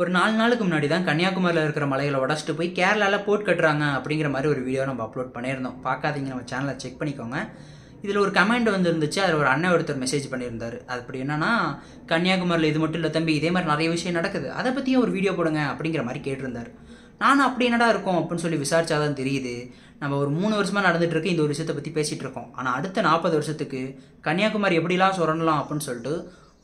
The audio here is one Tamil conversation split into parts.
ஒரு நாலு நாளுக்கு முன்னாடி தான் கன்னியாகுமரியில் இருக்கிற மலைகளை உடச்சிட்டு போய் கேரளாவில் போட் கட்டுறாங்க அப்படிங்கிற மாதிரி ஒரு வீடியோ நம்ம அப்லோட் பண்ணியிருந்தோம் பார்க்காதீங்க நம்ம சேனலை செக் பண்ணிக்கோங்க இதில் ஒரு கமெண்ட் வந்துருந்துச்சு அதில் ஒரு அண்ணன் ஒருத்தர் மெசேஜ் பண்ணியிருந்தார் அது அப்படி என்னன்னா கன்னியாகுமரியில் இது மட்டும் இல்லை தம்பி இதே மாதிரி நிறைய விஷயம் நடக்குது அதை பற்றியும் ஒரு வீடியோ போடுங்க அப்படிங்கிற மாதிரி கேட்டிருந்தார் நானும் அப்படி என்னடா இருக்கும் அப்படின்னு சொல்லி விசாரிச்சா தான் தெரியுது நம்ம ஒரு மூணு வருஷமாக நடந்துட்டு இருக்கு இந்த ஒரு விஷயத்தை பற்றி பேசிகிட்டு இருக்கோம் ஆனால் அடுத்த நாற்பது வருஷத்துக்கு கன்னியாகுமரி எப்படிலாம் சுரண்டலாம் அப்படின்னு சொல்லிட்டு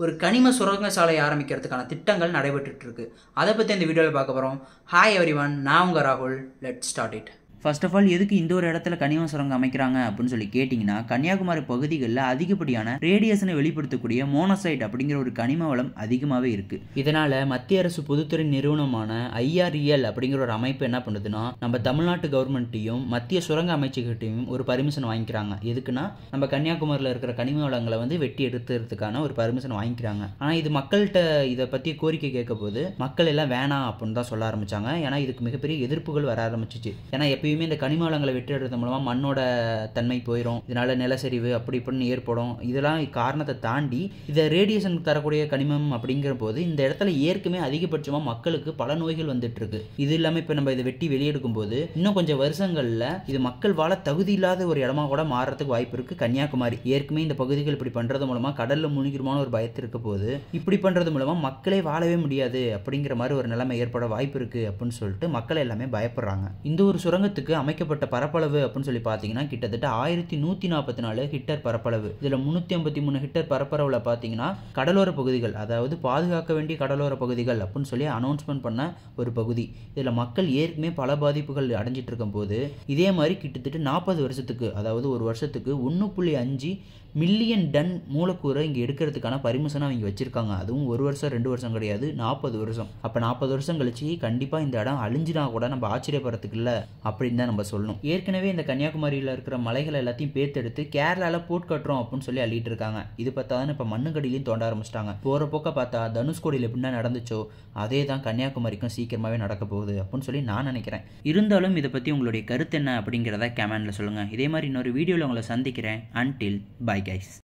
ஒரு கனிம சுரங்க சாலை ஆரம்பிக்கிறதுக்கான திட்டங்கள் நடைபெற்றுட்டு இருக்கு அதை பற்றி இந்த வீடியோவில் பார்க்க போகிறோம் ஹாய் எவ்ரி ஒன் நான் உங்கள் ராகுல் let start it first of all எதுக்கு இந்த ஒரு இடத்துல கனிம சுரங்கம் அமைக்கிறாங்க அப்படின்னு சொல்லி கேட்டிங்கன்னா கன்னியாகுமரி பகுதிகளில் அதிகப்படியான ரேடியேஷனை வெளிப்படுத்தக்கூடிய மோனோசைட் அப்படிங்கிற ஒரு கனிம வளம் அதிகமாகவே இருக்குது இதனால் மத்திய அரசு பொதுத்துறை நிறுவனமான ஐஆர்இஎல் e அப்படிங்கிற ஒரு அமைப்பு என்ன பண்ணுதுன்னா நம்ம தமிழ்நாட்டு கவர்மெண்ட்டையும் மத்திய சுரங்க அமைச்சகத்தையும் ஒரு பர்மிஷன் வாங்கிக்கிறாங்க எதுக்குன்னா நம்ம கன்னியாகுமரியில் இருக்கிற கனிம வளங்களை வந்து வெட்டி எடுத்துறதுக்கான ஒரு பர்மிஷன் வாங்கிக்கிறாங்க ஆனால் இது மக்கள்கிட்ட இதை பற்றி கோரிக்கை கேட்க போது மக்கள் எல்லாம் வேணாம் அப்படின்னு தான் சொல்ல ஆரம்பித்தாங்க ஏன்னா இதுக்கு மிகப்பெரிய எதிர்ப்புகள் வர ஆரம்பிச்சிச்சு ஏன்னா எப்பயும் எப்பயுமே இந்த கனிம வளங்களை வெற்றிடுறது மூலமாக மண்ணோட தன்மை போயிடும் இதனால் நிலச்சரிவு அப்படி இப்படின்னு ஏற்படும் இதெல்லாம் காரணத்தை தாண்டி இதை ரேடியேஷன் தரக்கூடிய கனிமம் அப்படிங்கிற போது இந்த இடத்துல ஏற்கனவே அதிகபட்சமாக மக்களுக்கு பல நோய்கள் வந்துட்டு இருக்கு இது இல்லாமல் இப்போ நம்ம இதை வெட்டி வெளியெடுக்கும் போது இன்னும் கொஞ்சம் வருஷங்களில் இது மக்கள் வாழ தகுதி இல்லாத ஒரு இடமா கூட மாறுறதுக்கு வாய்ப்பு இருக்குது கன்னியாகுமரி ஏற்கனவே இந்த பகுதிகள் இப்படி பண்ணுறது மூலமாக கடலில் முழுகிருமான ஒரு பயத்து இருக்க போது இப்படி பண்ணுறது மூலமாக மக்களே வாழவே முடியாது அப்படிங்கிற மாதிரி ஒரு நிலைமை ஏற்பட வாய்ப்பு இருக்கு அப்படின்னு சொல்லிட்டு மக்கள் எல்லாமே பயப்படுறாங்க இந்த ஒரு சுரங்கத்துக்கு நிறுவனத்துக்கு அமைக்கப்பட்ட பரப்பளவு அப்படின்னு சொல்லி பார்த்தீங்கன்னா கிட்டத்தட்ட ஆயிரத்தி நூற்றி நாற்பத்தி நாலு ஹிட்டர் பரப்பளவு இதில் முந்நூற்றி ஐம்பத்தி மூணு ஹிட்டர் பரப்பளவில் பார்த்தீங்கன்னா கடலோர பகுதிகள் அதாவது பாதுகாக்க வேண்டிய கடலோர பகுதிகள் அப்படின்னு சொல்லி அனௌன்ஸ்மெண்ட் பண்ண ஒரு பகுதி இதில் மக்கள் ஏற்கனவே பல பாதிப்புகள் அடைஞ்சிட்டு இருக்கும் போது இதே மாதிரி கிட்டத்தட்ட நாற்பது வருஷத்துக்கு அதாவது ஒரு வருஷத்துக்கு ஒன்று புள்ளி அஞ்சு மில்லியன் டன் மூலக்கூறை இங்கே எடுக்கிறதுக்கான பரிமிஷன் அவங்க வச்சுருக்காங்க அதுவும் ஒரு வருஷம் ரெண்டு வருஷம் கிடையாது நாற்பது வருஷம் அப்போ நாற்பது வருஷம் கழிச்சு கண்டிப்பாக இந்த இடம் அழிஞ்சினா கூட நம்ம ஆச்சரியப்படுறதுக்கு இல்லை அப்படி அப்படின்னு தான் நம்ம சொல்லணும் ஏற்கனவே இந்த கன்னியாகுமரியில் இருக்கிற மலைகள் எல்லாத்தையும் பேர்த்தெடுத்து கேரளாவில் போட் கட்டுறோம் அப்படின்னு சொல்லி அள்ளிட்டு இருக்காங்க இது பார்த்தா தானே இப்போ மண்ணுக்கடியிலையும் தோண்ட ஆரம்பிச்சிட்டாங்க போகிற போக்க பார்த்தா தனுஷ்கோடியில் எப்படின்னா நடந்துச்சோ அதே தான் கன்னியாகுமரிக்கும் சீக்கிரமாகவே நடக்க போகுது அப்படின்னு சொல்லி நான் நினைக்கிறேன் இருந்தாலும் இதை பற்றி உங்களுடைய கருத்து என்ன அப்படிங்கிறத கமெண்டில் சொல்லுங்கள் இதே மாதிரி இன்னொரு வீடியோவில் உங்களை சந்திக்கிறேன் அன்டில் பை கைஸ்